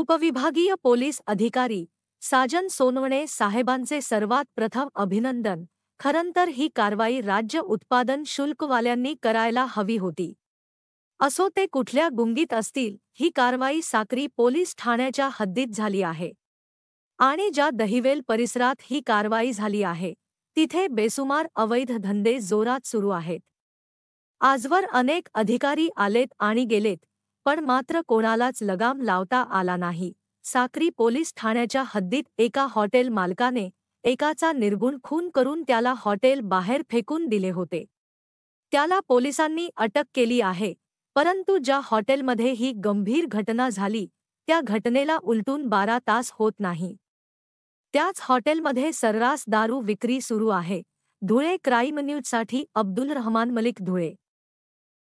उपविभागीय पोलीस अधिकारी साजन सोनवणे साहेबांचे सर्वात प्रथम अभिनंदन खरंतर ही कारवाई राज्य उत्पादन शुल्कवाल्यांनी करायला हवी होती असो ते कुठल्या गुंगीत असतील ही कारवाई साक्री पोलीस ठाण्याच्या हद्दीत झाली आहे आणि ज्या दहिवेल परिसरात ही कारवाई झाली आहे तिथे बेसुमार अवैध धंदे जोरात सुरू आहेत आजवर अनेक अधिकारी आलेत आणि गेलेत पण मात्र कोणालाच लगाम लावता आला नाही साक्री पोलीस ठाण्याच्या हद्दीत एका हॉटेल मालकाने एकाचा निर्गुण खून करून त्याला हॉटेल बाहेर फेकून दिले होते त्याला पोलिसांनी अटक केली आहे परंतु ज्या हॉटेलमध्ये ही गंभीर घटना झाली त्या घटनेला उलटून बारा तास होत नाही त्याच हॉटेलमध्ये सर्रास दारू विक्री सुरू आहे धुळे क्राईम न्यूजसाठी अब्दुल रहमान मलिक धुळे